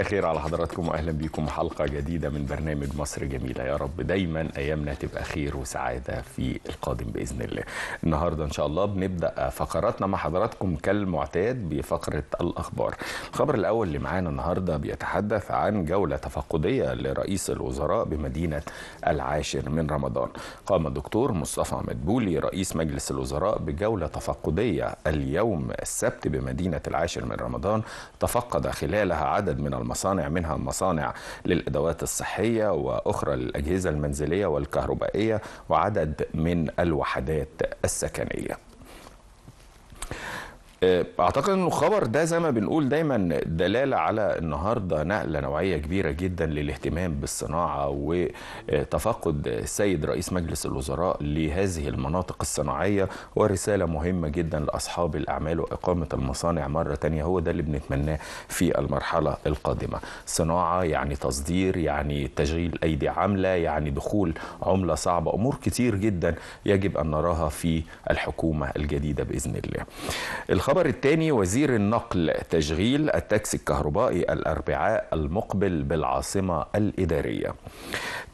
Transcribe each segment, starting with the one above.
الخير على حضراتكم واهلا بكم حلقه جديده من برنامج مصر جميله يا رب دايما ايامنا تبقى خير وسعاده في القادم باذن الله. النهارده ان شاء الله بنبدا فقراتنا مع حضراتكم كالمعتاد بفقره الاخبار. الخبر الاول اللي معانا النهارده بيتحدث عن جوله تفقديه لرئيس الوزراء بمدينه العاشر من رمضان. قام الدكتور مصطفى مدبولي رئيس مجلس الوزراء بجوله تفقديه اليوم السبت بمدينه العاشر من رمضان تفقد خلالها عدد من مصانع منها مصانع للادوات الصحيه واخرى للاجهزه المنزليه والكهربائيه وعدد من الوحدات السكنيه آه، اعتقد ان الخبر ده زي ما بنقول دايما دلاله على النهارده نقله نوعيه كبيره جدا للاهتمام بالصناعه وتفقد السيد رئيس مجلس الوزراء لهذه المناطق الصناعيه ورساله مهمه جدا لاصحاب الاعمال واقامه المصانع مره تانية هو ده اللي بنتمناه في المرحله القادمه صناعه يعني تصدير يعني تشغيل ايدي عامله يعني دخول عمله صعبه امور كتير جدا يجب ان نراها في الحكومه الجديده باذن الله الخبر الثاني وزير النقل تشغيل التاكسي الكهربائي الأربعاء المقبل بالعاصمة الإدارية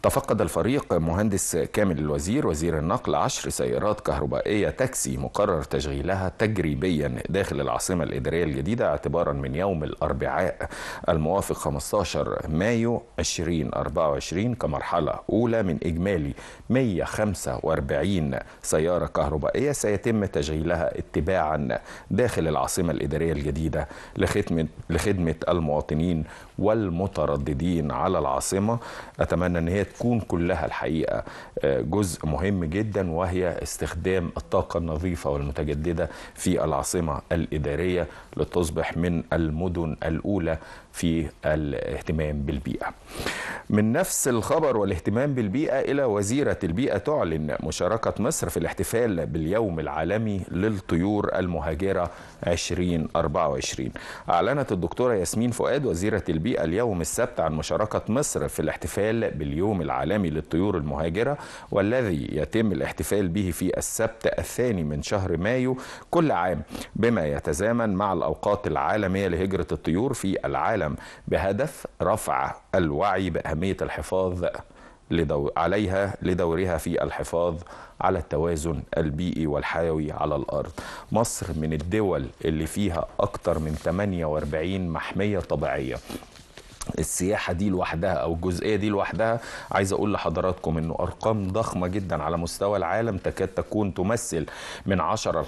تفقد الفريق مهندس كامل الوزير وزير النقل عشر سيارات كهربائية تاكسي مقرر تشغيلها تجريبيا داخل العاصمة الإدارية الجديدة اعتبارا من يوم الأربعاء الموافق 15 مايو 2024 كمرحلة أولى من إجمالي 145 سيارة كهربائية سيتم تشغيلها اتباعا داخل داخل العاصمة الإدارية الجديدة لخدمة, لخدمة المواطنين والمترددين على العاصمة أتمنى أن هي تكون كلها الحقيقة آه، جزء مهم جدا وهي استخدام الطاقة النظيفة والمتجددة في العاصمة الإدارية لتصبح من المدن الأولى في الاهتمام بالبيئة من نفس الخبر والاهتمام بالبيئة إلى وزيرة البيئة تعلن مشاركة مصر في الاحتفال باليوم العالمي للطيور المهاجرة 2024 أعلنت الدكتورة ياسمين فؤاد وزيرة البيئة اليوم السبت عن مشاركة مصر في الاحتفال باليوم العالمي للطيور المهاجرة والذي يتم الاحتفال به في السبت الثاني من شهر مايو كل عام بما يتزامن مع الأوقات العالمية لهجرة الطيور في العالم العالم بهدف رفع الوعي باهميه الحفاظ لدو... عليها لدورها في الحفاظ على التوازن البيئي والحيوي على الأرض مصر من الدول اللي فيها أكثر من 48 محمية طبيعية السياحه دي لوحدها او الجزئيه دي لوحدها عايز اقول لحضراتكم انه ارقام ضخمه جدا على مستوى العالم تكاد تكون تمثل من 10 ل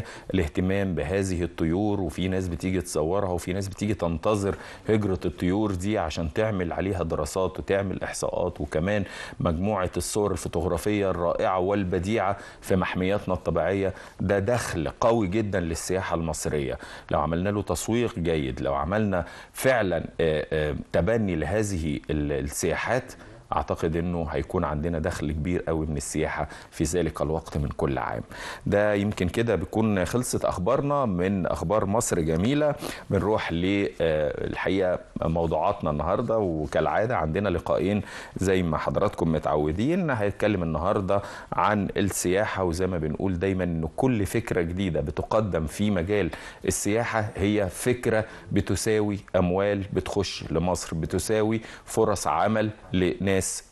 15% الاهتمام بهذه الطيور وفي ناس بتيجي تصورها وفي ناس بتيجي تنتظر هجره الطيور دي عشان تعمل عليها دراسات وتعمل احصاءات وكمان مجموعه الصور الفوتوغرافيه الرائعه والبديعه في محمياتنا الطبيعيه ده دخل قوي جدا للسياحه المصريه لو عملنا له تسويق جيد لو عملنا فعلا آه، آه، آه، تبني لهذه السياحات اعتقد انه هيكون عندنا دخل كبير قوي من السياحه في ذلك الوقت من كل عام ده يمكن كده بتكون خلصت اخبارنا من اخبار مصر جميله بنروح للحقيقه آه، موضوعاتنا النهارده وكالعاده عندنا لقائين زي ما حضراتكم متعودين هيتكلم النهارده عن السياحه وزي ما بنقول دايما ان كل فكره جديده بتقدم في مجال السياحه هي فكره بتساوي اموال بتخش لمصر بتساوي فرص عمل لناس ناس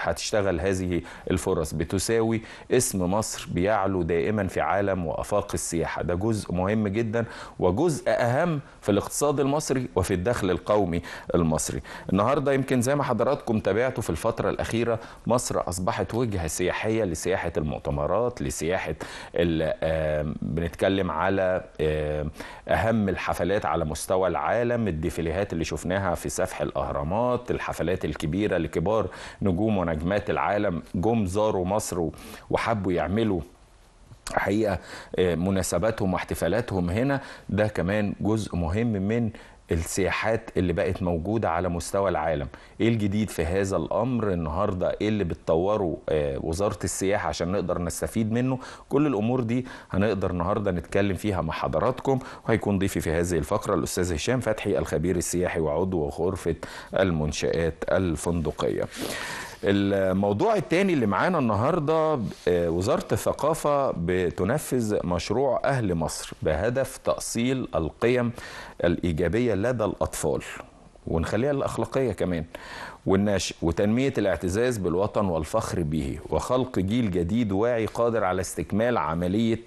هتشتغل هذه الفرص بتساوي اسم مصر بيعلو دائما في عالم وافاق السياحه ده جزء مهم جدا وجزء اهم في الاقتصاد المصري وفي الدخل القومي المصري النهارده يمكن زي ما حضراتكم تابعتوا في الفتره الاخيره مصر اصبحت وجهه سياحيه لسياحه المؤتمرات لسياحه بنتكلم على اهم الحفلات على مستوى العالم الديفيليهات اللي شفناها في سفح الاهرامات الحفلات الكبيره لكبار نجوم ونجمات العالم جم زاروا مصر وحبوا يعملوا حقيقه آه، مناسباتهم واحتفالاتهم هنا ده كمان جزء مهم من السياحات اللي بقت موجودة على مستوى العالم ايه الجديد في هذا الامر النهاردة ايه اللي بتطوره آه، وزارة السياحة عشان نقدر نستفيد منه كل الامور دي هنقدر النهاردة نتكلم فيها مع حضراتكم وهيكون ضيفي في هذه الفقرة الاستاذ هشام فتحي الخبير السياحي وعضو غرفة المنشآت الفندقية الموضوع الثاني اللي معانا النهارده آه، وزاره الثقافه بتنفذ مشروع اهل مصر بهدف تاصيل القيم الايجابيه لدى الاطفال ونخليها الاخلاقيه كمان والناشئ وتنميه الاعتزاز بالوطن والفخر به وخلق جيل جديد واعي قادر على استكمال عمليه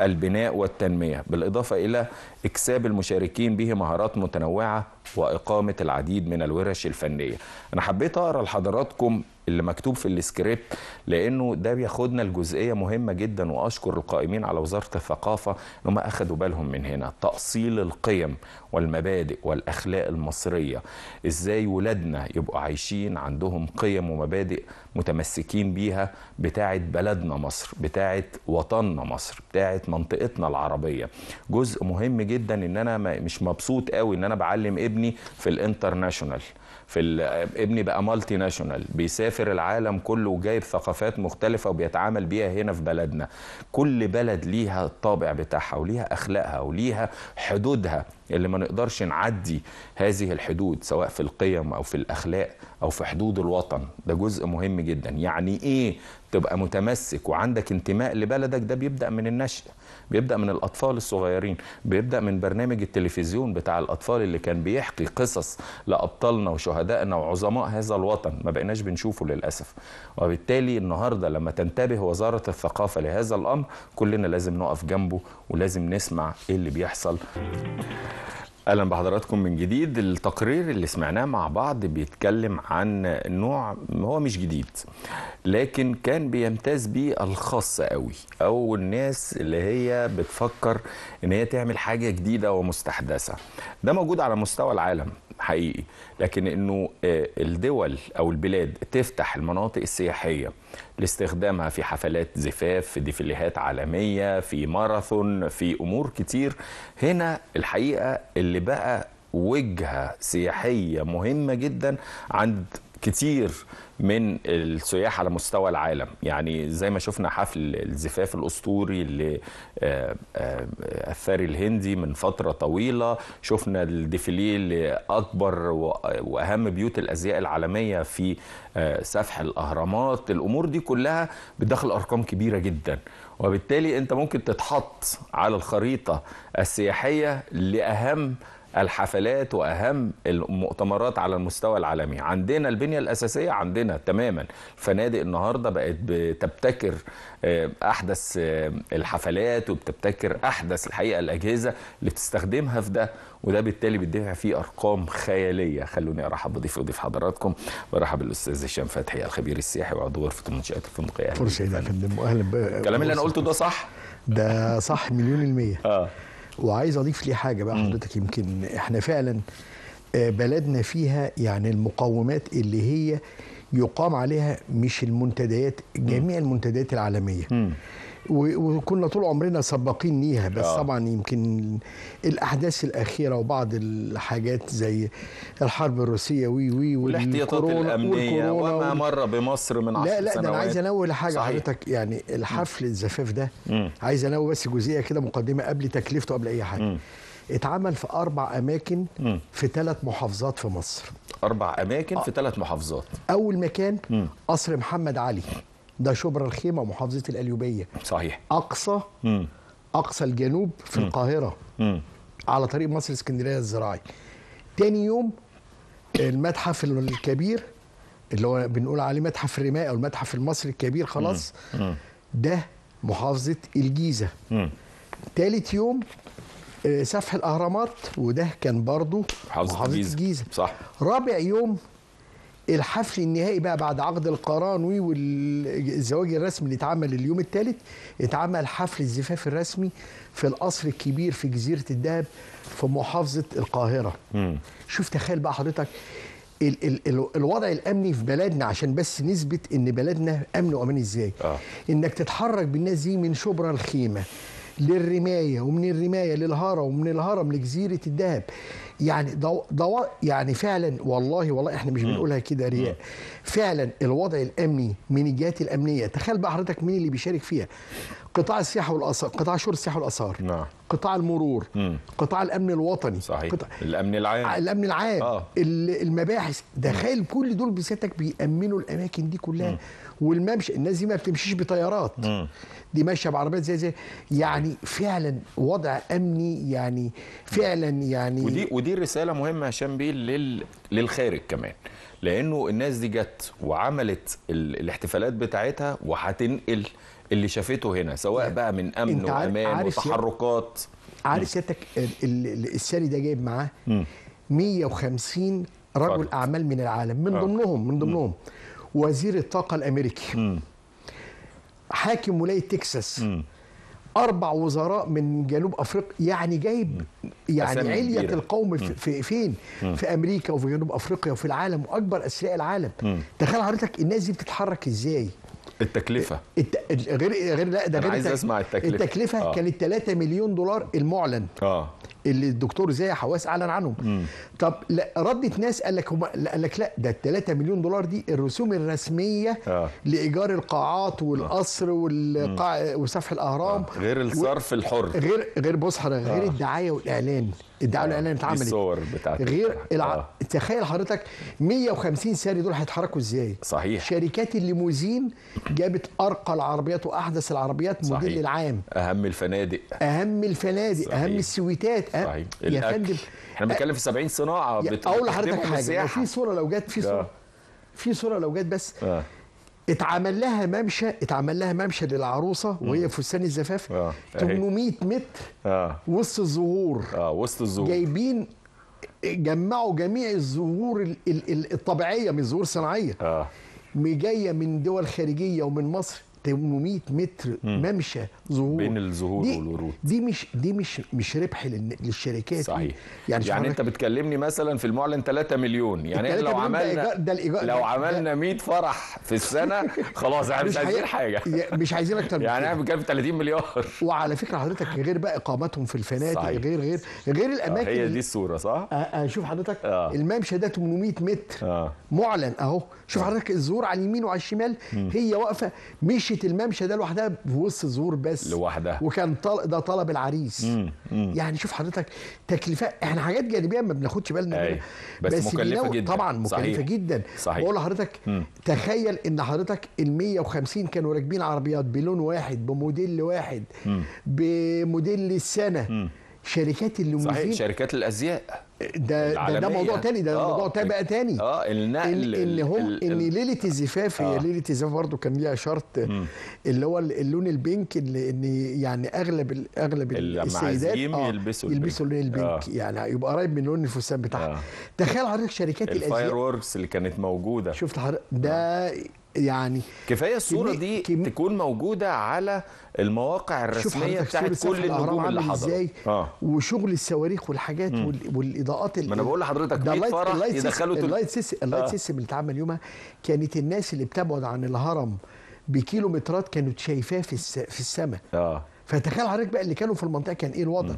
البناء والتنميه بالاضافه الى اكساب المشاركين به مهارات متنوعه واقامه العديد من الورش الفنيه انا حبيت اقرا لحضراتكم اللي مكتوب في السكريبت لانه ده بياخدنا لجزئيه مهمه جدا واشكر القائمين على وزاره الثقافه ان هم اخدوا بالهم من هنا تاصيل القيم والمبادئ والاخلاق المصريه ازاي ولادنا يبقوا عايشين عندهم قيم ومبادئ متمسكين بيها بتاعه بلدنا مصر بتاعه وطننا مصر بتاعه منطقتنا العربيه جزء مهم جدا ان انا مش مبسوط قوي ان انا بعلم ابني في الانترناشونال في ابني بقى مالتي ناشونال بيسافر العالم كله وجايب ثقافات مختلفه وبيتعامل بيها هنا في بلدنا كل بلد ليها الطابع بتاعها وليها اخلاقها وليها حدودها اللي ما نقدرش نعدي هذه الحدود سواء في القيم او في الاخلاق او في حدود الوطن ده جزء مهم جدا يعني ايه تبقى متمسك وعندك انتماء لبلدك ده بيبدا من النشأة بيبدا من الاطفال الصغيرين بيبدا من برنامج التلفزيون بتاع الاطفال اللي كان بيحكي قصص لابطالنا وشهدائنا وعظماء هذا الوطن ما بقيناش بنشوفه للاسف وبالتالي النهارده لما تنتبه وزاره الثقافه لهذا الامر كلنا لازم نقف جنبه ولازم نسمع ايه اللي بيحصل اهلا بحضراتكم من جديد التقرير اللي سمعناه مع بعض بيتكلم عن نوع هو مش جديد لكن كان بيمتاز بيه الخاصة قوي او الناس اللي هي بتفكر ان هي تعمل حاجه جديده ومستحدثه ده موجود على مستوى العالم حقيقي لكن انه آه، الدول او البلاد تفتح المناطق السياحيه لاستخدامها في حفلات زفاف في ديفيليهات عالميه في ماراثون في امور كتير هنا الحقيقه اللي بقى وجهه سياحيه مهمه جدا عند كتير من السياح على مستوى العالم يعني زي ما شفنا حفل الزفاف الأسطوري آه، آه، اللي الهندي من فترة طويلة شفنا الديفيليه لأكبر وأهم بيوت الأزياء العالمية في آه، سفح الأهرامات الأمور دي كلها بتدخل أرقام كبيرة جدا وبالتالي أنت ممكن تتحط على الخريطة السياحية لأهم الحفلات واهم المؤتمرات على المستوى العالمي عندنا البنيه الاساسيه عندنا تماما فنادق النهارده بقت بتبتكر آه، احدث آه، الحفلات وبتبتكر احدث الحقيقه الاجهزه اللي بتستخدمها في ده وده بالتالي بيدفع فيه ارقام خياليه خلوني ارحب بضيف وضيف حضراتكم برحب بالاستاذ هشام فتحي الخبير السياحي وعضو غرفه المنشات الفندقيه فرصه يا فندم اهلا الكلام اللي انا قلته ده صح ده صح مليون المية آه. وعايز اضيف لي حاجه بقى حضرتك يمكن احنا فعلا آه، بلدنا فيها يعني المقومات اللي هي يقام عليها مش المنتديات جميع المنتديات العالميه وكنا طول عمرنا سباقين ليها بس آه. طبعا يمكن الاحداث الاخيره وبعض الحاجات زي الحرب الروسيه وي وي والاحتياطات الامنيه وما مر بمصر من 10 لا لا ده انا عايز انوه حاجه حضرتك يعني الحفل الزفاف ده م. عايز انوه بس جزئيه كده مقدمه قبل تكلفته قبل اي حاجه م. اتعمل في اربع اماكن م. في ثلاث محافظات في مصر اربع اماكن آه. في ثلاث محافظات اول مكان قصر محمد علي ده شبرا الخيمه محافظه الاليوبيه صحيح اقصى مم. اقصى الجنوب في مم. القاهره مم. على طريق مصر اسكندريه الزراعي تاني يوم المتحف الكبير اللي هو بنقول عليه متحف الرماء او المتحف المصري الكبير خلاص مم. ده محافظه الجيزه مم. تالت يوم آه، سفح الاهرامات وده كان برضو محافظه الجيزه, الجيزة. صح رابع يوم الحفل النهائي بقى بعد عقد القرانوي والزواج الرسمي اللي اتعمل اليوم الثالث اتعمل حفل الزفاف الرسمي في القصر الكبير في جزيره الدهب في محافظه القاهره م. شوف تخيل بقى حضرتك ال ال ال الوضع الامني في بلدنا عشان بس نثبت ان بلدنا امن وامان ازاي آه. انك تتحرك بالناس دي من شبرا الخيمه للرمايه ومن الرمايه للهرم ومن الهرم لجزيره الذهب يعني دو دو يعني فعلا والله والله احنا مش بنقولها كده رياء فعلا الوضع الامني من الجهات الامنيه تخيل بقى حضرتك مين اللي بيشارك فيها قطاع السياحه والاثار قطاع شؤون السياحه والاثار نعم قطاع المرور مم. قطاع الامن الوطني صحيح قطاع الامن العام الامن العام آه. المباحث تخيل كل دول بسيادتك بيامنوا الاماكن دي كلها مم. والممشى الناس دي ما بتمشيش بطيارات م. دي ماشيه بعربيات زي زي يعني فعلا وضع امني يعني فعلا يعني ودي ودي رساله مهمه هشام بيه لل للخارج كمان لانه الناس دي جت وعملت الاحتفالات بتاعتها وهتنقل اللي شافته هنا سواء يعني بقى من امن وامان وتحركات عارف سيادتك السالي ده جايب معاه 150 رجل اعمال من العالم من آه. ضمنهم من ضمنهم وزير الطاقه الامريكي م. حاكم ولايه تكساس م. اربع وزراء من جنوب افريقيا يعني جايب يعني عليه القوم في, في فين م. في امريكا وفي جنوب افريقيا وفي العالم واكبر اسياء العالم م. تخيل حضرتك الناس دي بتتحرك ازاي التكلفه الت... غير غير لا ده غير عايز اسمع التكلفه التكلفه آه. كانت 3 مليون دولار المعلن اه اللي الدكتور زي حواس اعلن عنهم مم. طب لا ردت ناس قال لك هم... قال لك لا ده ال 3 مليون دولار دي الرسوم الرسميه آه. لايجار القاعات آه. والقصر آه. والقاع وسفح الاهرام آه. غير الصرف و... الحر غير غير بص حضرتك غير آه. الدعايه والاعلان الدعايه آه. والاعلان اتعملت الصور بتاعت غير الع... آه. تخيل حضرتك 150 ساري دول هيتحركوا ازاي صحيح شركات الليموزين جابت ارقى العربيات واحدث العربيات صحيح. موديل العام اهم الفنادق اهم الفنادق صحيح. اهم السويتات أه؟ صحيح. يا فندم احنا بنتكلم في 70 صناعه اقول لحضرتك حاجه لو في صوره لو جت في آه. صوره في صوره لو جت بس آه. اتعمل لها ممشى اتعمل لها ممشى للعروسه وهي فستان الزفاف آه. 800 متر آه. وسط الزهور اه وسط الزهور جايبين جمعوا جميع الزهور الطبيعيه مش زهور صناعيه آه. جايه من دول خارجيه ومن مصر 800 متر ممشى ظهور بين الظهور دي والورود دي مش دي مش مش ربح للشركات صحيح يعني, يعني انت بتكلمني مثلا في المعلن 3 مليون يعني لو عملنا ده الإيجار لو عملنا 100 فرح في السنه خلاص احنا مش عايزين حاجه مش عايزين اكتر يعني احنا بنتكلم في 30 مليار وعلى فكره حضرتك غير بقى اقامتهم في الفنادق غير غير غير آه، الاماكن هي دي الصوره صح؟ آه, آه، شوف حضرتك آه. الممشى ده 800 متر معلن اهو شوف حضرتك الزهور على اليمين وعلى الشمال هي واقفه مشيت الممشى ده لوحدها في وسط الزهور بس بس لوحدها وكان طل... ده طلب العريس مم. مم. يعني شوف حضرتك تكلفه احنا حاجات جانبيه ما بناخدش بالنا منها بس, بس مكلفه جدا طبعا مكلفه صحيح. جدا صحيح بقول لحضرتك تخيل ان حضرتك ال 150 كانوا راكبين عربيات بلون واحد بموديل واحد مم. بموديل السنه مم. شركات الليموزين صحيح شركات الازياء ده العالمية. ده, ده موضوع تاني ده آه. موضوع تاني بقى تاني اه النقل ان, إن هم ان ليله الزفاف آه. هي ليله الزفاف برضه كان ليها شرط م. اللي هو اللون البينك اللي ان يعني اغلب اغلب السيدات آه يلبسوا يلبسوا اللون آه. البينك آه. يعني يبقى قريب من لون الفستان بتاعها آه. تخيل حضرتك شركات الازياء الفاير ووركس اللي كانت موجوده شفت حضرتك ده آه. يعني كفايه الصوره دي كم... تكون موجوده على المواقع الرسميه بتاعت كل النجوم اللي حضروا ازاي آه. وشغل الصواريخ والحاجات مم. والاضاءات ما انا بقول لحضرتك 100 فرح يدخلوا اللايت سيستم اللايت سيستم اللي اتعمل يومها كانت الناس اللي بتبعد عن الهرم بكيلومترات كانت شايفاه في الس... في السماء اه فتخيل حضرتك بقى اللي كانوا في المنطقه كان ايه الوضع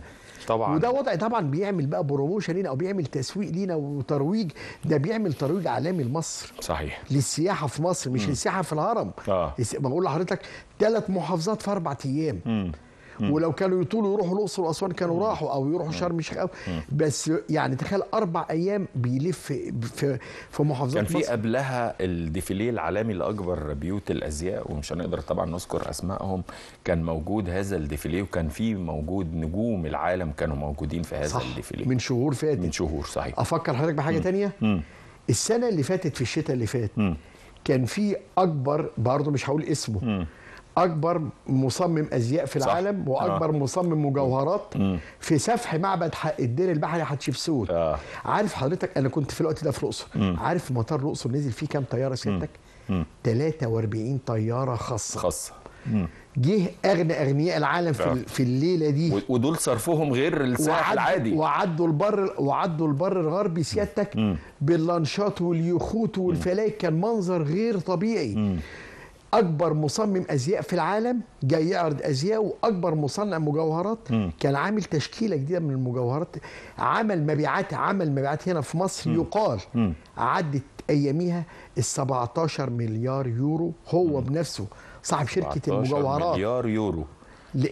طبعا وده وضع طبعا بيعمل بقى بروموشن لينا او بيعمل تسويق لينا وترويج ده بيعمل ترويج عالمي لمصر صحيح للسياحه في مصر مش م. للسياحه في الهرم اه بقول لحضرتك ثلاث محافظات في اربع ايام ولو كانوا يطولوا يروحوا الاقصر واسوان كانوا راحوا او يروحوا شرم الشيخ او بس يعني تخيل اربع ايام بيلف في في محافظات كان في قبلها الديفيليه العالمي لاكبر بيوت الازياء ومش هنقدر طبعا نذكر اسمائهم كان موجود هذا الديفيليه وكان في موجود نجوم العالم كانوا موجودين في هذا صح الديفيليه من شهور فاتت من شهور صحيح افكر حضرتك بحاجه ثانيه السنه اللي فاتت في الشتاء اللي فات كان في اكبر برضه مش هقول اسمه اكبر مصمم ازياء في صح. العالم واكبر آه. مصمم مجوهرات مم. في سفح معبد الدير البحري حتشبسوت آه. عارف حضرتك انا كنت في الوقت ده في الاقصر عارف مطار الاقصر نزل فيه كام طياره سيادتك 43 طياره خاصه خاصه جه اغنى اغنياء العالم في, آه. في الليله دي ودول صرفهم غير السائح العادي وعدوا البر وعدوا البر الغربي سيادتك باللانشات واليخوت والفلايك كان منظر غير طبيعي مم. اكبر مصمم ازياء في العالم جاي يعرض ازياء واكبر مصنع مجوهرات م. كان عامل تشكيله جديده من المجوهرات عمل مبيعات عمل مبيعات هنا في مصر م. يقال م. عدت اياميها ال 17 مليار يورو هو م. بنفسه صاحب شركه المجوهرات مليار يورو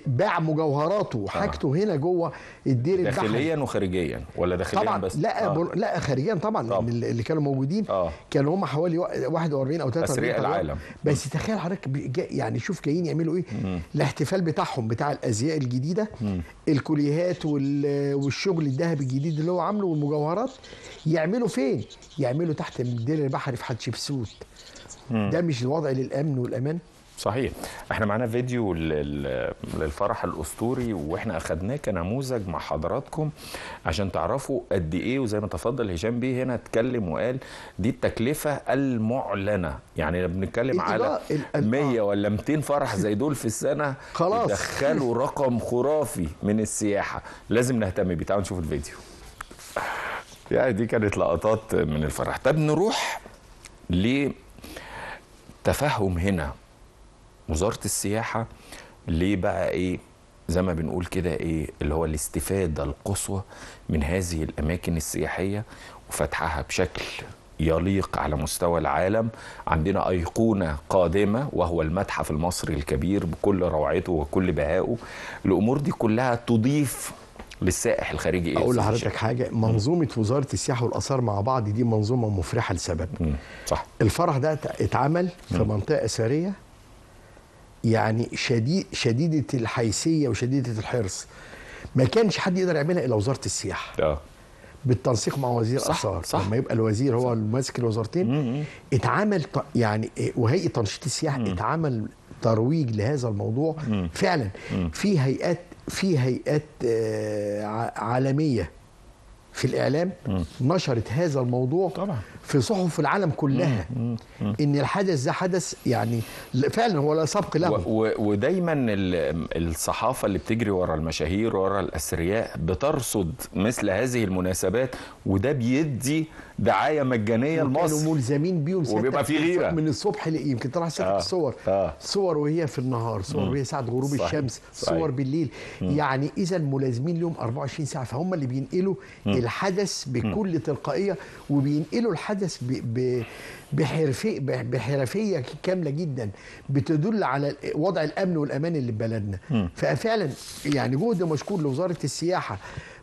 باع مجوهراته وحاجته آه. هنا جوه الدير البحري داخليا وخارجيا ولا داخليا طبعًا بس؟ لا آه. بل... لا خارجيا طبعا طب. اللي كانوا موجودين آه. كانوا هم حوالي 41 او 43 اسرياء العالم بس تخيل حضرتك يعني شوف جايين يعملوا ايه الاحتفال بتاعهم بتاع الازياء الجديده مم. الكوليهات وال... والشغل الذهبي الجديد اللي هو عامله والمجوهرات يعملوا فين؟ يعملوا تحت الدير البحري في حتشبسوت ده مش الوضع للامن والامان؟ صحيح احنا معانا فيديو للفرح الاسطوري واحنا اخدناه كنموذج مع حضراتكم عشان تعرفوا قد ايه وزي ما تفضل هشام بيه هنا اتكلم وقال دي التكلفه المعلنه يعني لما بنتكلم إيه على 100 آه. ولا 200 فرح زي دول في السنه خلاص دخلوا رقم خرافي من السياحه لازم نهتم بيه تعالوا نشوف الفيديو يعني دي كانت لقطات من الفرح طب نروح تفهم هنا وزاره السياحه ليه بقى ايه زي ما بنقول كده ايه اللي هو الاستفاده القصوى من هذه الاماكن السياحيه وفتحها بشكل يليق على مستوى العالم عندنا أيقونة قادمة وهو المتحف المصري الكبير بكل روعته وكل بهائه الأمور دي كلها تضيف للسائح الخارجي إيه؟ اقول لحضرتك حاجه منظومه م. وزاره السياحه والاثار مع بعض دي منظومه مفرحه لسبب صح الفرح ده اتعمل في منطقه اثريه يعني شديد شديده الحيثيه وشديده الحرص ما كانش حد يقدر يعملها الا وزاره السياحه اه بالتنسيق مع وزير صح اثار صح لما يبقى الوزير هو ماسك الوزارتين اتعمل يعني وهيئه تنشيط السياحه اتعمل ترويج لهذا الموضوع مم. فعلا مم. في هيئات في هيئات آه، عالميه في الاعلام مم. نشرت هذا الموضوع طبعا في صحف العالم كلها ان الحدث ده حدث يعني فعلا هو لا سبق له ودايما الصحافه اللي بتجري ورا المشاهير ورا الاثرياء بترصد مثل هذه المناسبات وده بيدي دعايه مجانيه لمصر كانوا ملزمين بيهم وبيبقى في غيره من الصبح يمكن طلع ساعه آه. الصور آه. صور وهي في النهار صور وهي ساعه غروب صحيح. الشمس صحيح. صور بالليل مم. يعني اذا ملازمين لهم 24 ساعه فهم اللي بينقلوا مم. الحدث بكل تلقائيه وبينقلوا الحدث حدث بحرفي بحرفيه كامله جدا بتدل على وضع الامن والامان اللي في بلدنا ففعلا يعني جهد مشكور لوزاره السياحه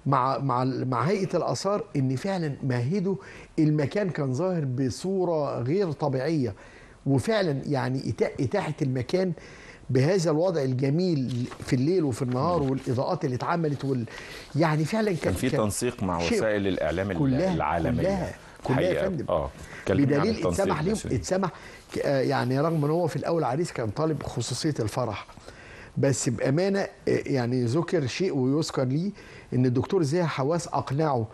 مع مع مع هيئه الاثار ان فعلا مهدوا المكان كان ظاهر بصوره غير طبيعيه وفعلا يعني اتاحه المكان بهذا الوضع الجميل في الليل وفي النهار والاضاءات اللي اتعملت وال... يعني فعلا كان, كان في تنسيق مع وسائل الاعلام كلها العالميه كلها الكليه يا فندم اه بدليل اتسمح ليهم اتسمح آه، يعني رغم ان هو في الاول عريس كان طالب خصوصيه الفرح بس بامانه آه، يعني ذكر شيء ويذكر لي ان الدكتور زي حواس اقنعه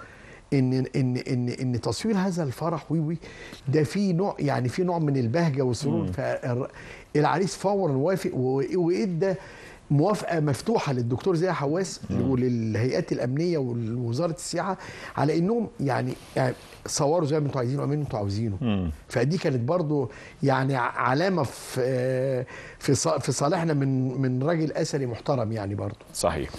ان ان ان ان تصوير هذا الفرح وي وي ده في نوع يعني في نوع من البهجه والسرور فالعريس فورا وافق وادى موافقه مفتوحه للدكتور زي حواس وللهيئات الامنيه ووزاره السياحه على انهم يعني, يعني صوروا زي ما انتم عايزينه واعملوا انتم عاوزينه فدي كانت برضو يعني علامه في في في صالحنا من من راجل اثري محترم يعني برضو صحيح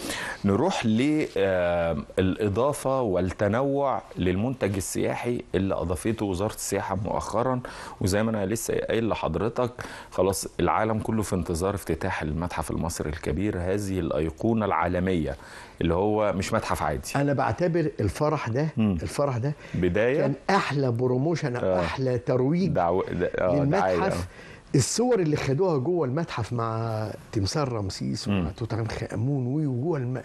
نروح للاضافه آه، والتنوع للمنتج السياحي اللي اضافته وزاره السياحه مؤخرا وزي ما انا لسه قايل لحضرتك خلاص العالم كله في انتظار افتتاح المتحف المصري الكبير هذه الايقونه العالميه اللي هو مش متحف عادي انا بعتبر الفرح ده مم. الفرح ده بدايه كان احلى بروموشن او آه. احلى ترويج دعو... آه للمتحف دعاية. الصور اللي خدوها جوه المتحف مع تمثال رمسيس ومع توت عنخ امون وجوه الم...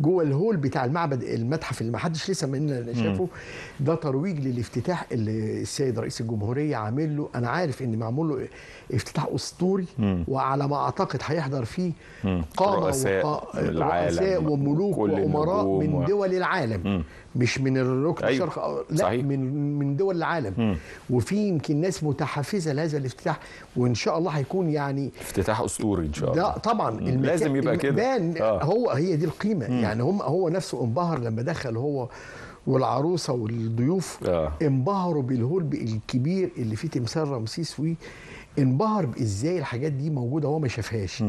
جوه الهول بتاع المعبد المتحف اللي ما حدش لسه ما شافه ده ترويج للافتتاح اللي السيد رئيس الجمهوريه عامل له انا عارف ان معمول له افتتاح اسطوري مم. وعلى ما اعتقد هيحضر فيه قامه رؤساء, وق... رؤساء وملوك وامراء من دول العالم مم. مش من الركن أيوه. الشرق لا صحيح. من من دول العالم مم. وفي يمكن ناس متحفزه لهذا الافتتاح و وان شاء الله هيكون يعني افتتاح اسطوري ان شاء الله لا طبعا لازم يبقى كده آه. هو هي دي القيمه مم. يعني هم هو نفسه انبهر لما دخل هو والعروسه والضيوف آه. انبهروا بالهول الكبير اللي فيه تمثال رمسيس وي انبهر بازاي الحاجات دي موجوده وهو ما شافهاش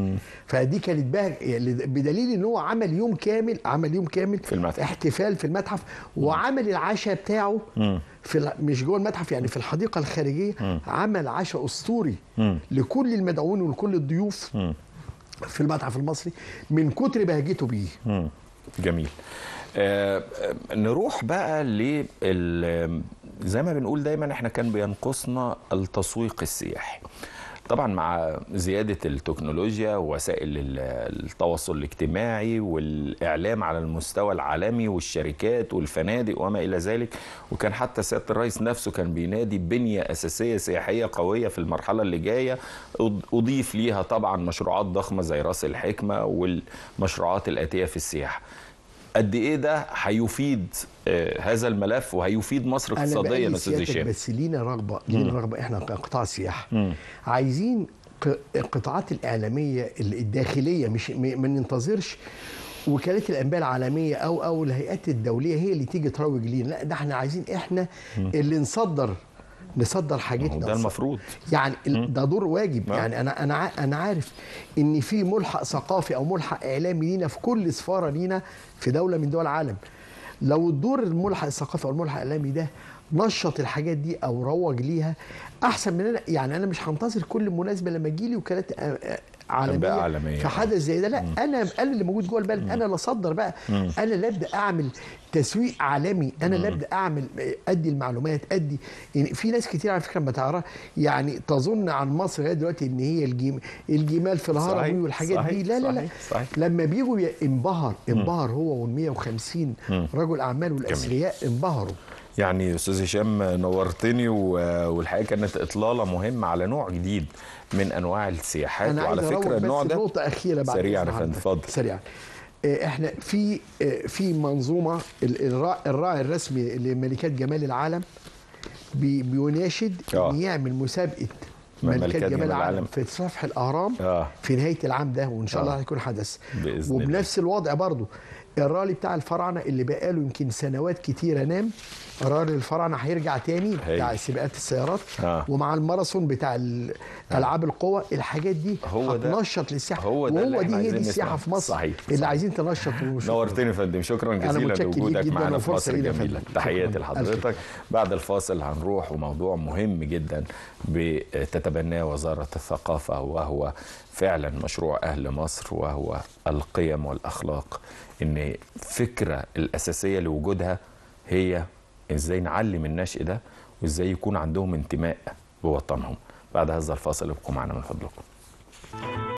فدي كانت بقى يعني بدليل ان هو عمل يوم كامل عمل يوم كامل في المتحف. احتفال في المتحف مم. وعمل العشاء بتاعه مم. في مش جوه المتحف يعني في الحديقه الخارجيه مم. عمل عشاء اسطوري لكل المدعوين ولكل الضيوف مم. في المتحف المصري من كتر بهجته بيه مم. جميل آه, آه، نروح بقى لل زي ما بنقول دايما احنا كان بينقصنا التسويق السياحي طبعا مع زيادة التكنولوجيا ووسائل التواصل الاجتماعي والإعلام على المستوى العالمي والشركات والفنادق وما إلى ذلك وكان حتى سيادة الرئيس نفسه كان بينادي بنية أساسية سياحية قوية في المرحلة اللي جاية أضيف ليها طبعا مشروعات ضخمة زي رأس الحكمة والمشروعات الآتية في السياحة قد إيه ده هيفيد آه، هذا الملف وهيفيد مصر اقتصاديا استاذ هشام بس لينا رغبه لينا رغبه احنا كقطاع سياحه عايزين القطاعات الاعلاميه الداخليه مش ما ننتظرش وكالات الانباء العالميه او او الهيئات الدوليه هي اللي تيجي تروج لينا لا ده احنا عايزين احنا اللي نصدر نصدر حاجتنا ده المفروض يعني ده دور واجب مم. يعني انا انا انا عارف ان في ملحق ثقافي او ملحق اعلامي لينا في كل سفاره لينا في دوله من دول العالم لو الدور الملحق الثقافي او الملحق الاعلامي ده نشط الحاجات دي او روج ليها احسن من انا يعني انا مش هنتظر كل مناسبه لما تجي لي وكالات عالميه, عالمية. فحدث زي ده لا مم. انا انا اللي موجود جوه البلد مم. انا اللي اصدر بقى مم. انا اللي ابدا اعمل تسويق عالمي انا اللي ابدا اعمل ادي المعلومات ادي يعني في ناس كتير على فكره ما تعرف يعني تظن عن مصر لغايه دلوقتي ان هي الجيم الجمال في الهرم والحاجات صحيح. دي لا لا لا صحيح. لما بيجوا انبهر انبهر هو وال 150 رجل اعمال والاثرياء انبهروا يعني استاذ هشام نورتني والحقيقه كانت اطلاله مهمه على نوع جديد من انواع السياحات أنا وعلى فكره النوع ده نقطه اخيره بعد سريعا يا فندم اتفضل سريعا إيه، احنا في في منظومه الراعي الرسمي لملكات جمال العالم بيناشد آه. ان يعمل مسابقه ملكات جمال, جمال العالم, العالم في صفح الاهرام آه. في نهايه العام ده وان شاء الله آه. هيكون حدث بإذن وبنفس الوضع برضه الرالي بتاع الفراعنه اللي بقاله يمكن سنوات كتيره نام رالي الفراعنه هيرجع تاني بتاع سباقات السيارات آه. ومع الماراثون بتاع آه. العاب القوى الحاجات دي هو هتنشط للسياحه هو ده وهو دي هي دي السياحه في مصر صحيح. اللي عايزين تنشط نورتني يا فندم شكرا جزيلا لوجودك معانا في مصر الجميله تحياتي لحضرتك بعد الفاصل هنروح وموضوع مهم جدا بتتبناه وزاره الثقافه وهو فعلا مشروع اهل مصر وهو القيم والاخلاق ان الفكره الاساسيه لوجودها هي ازاي نعلم النشء ده وازاي يكون عندهم انتماء بوطنهم بعد هذا الفاصل ابقوا معنا من فضلكم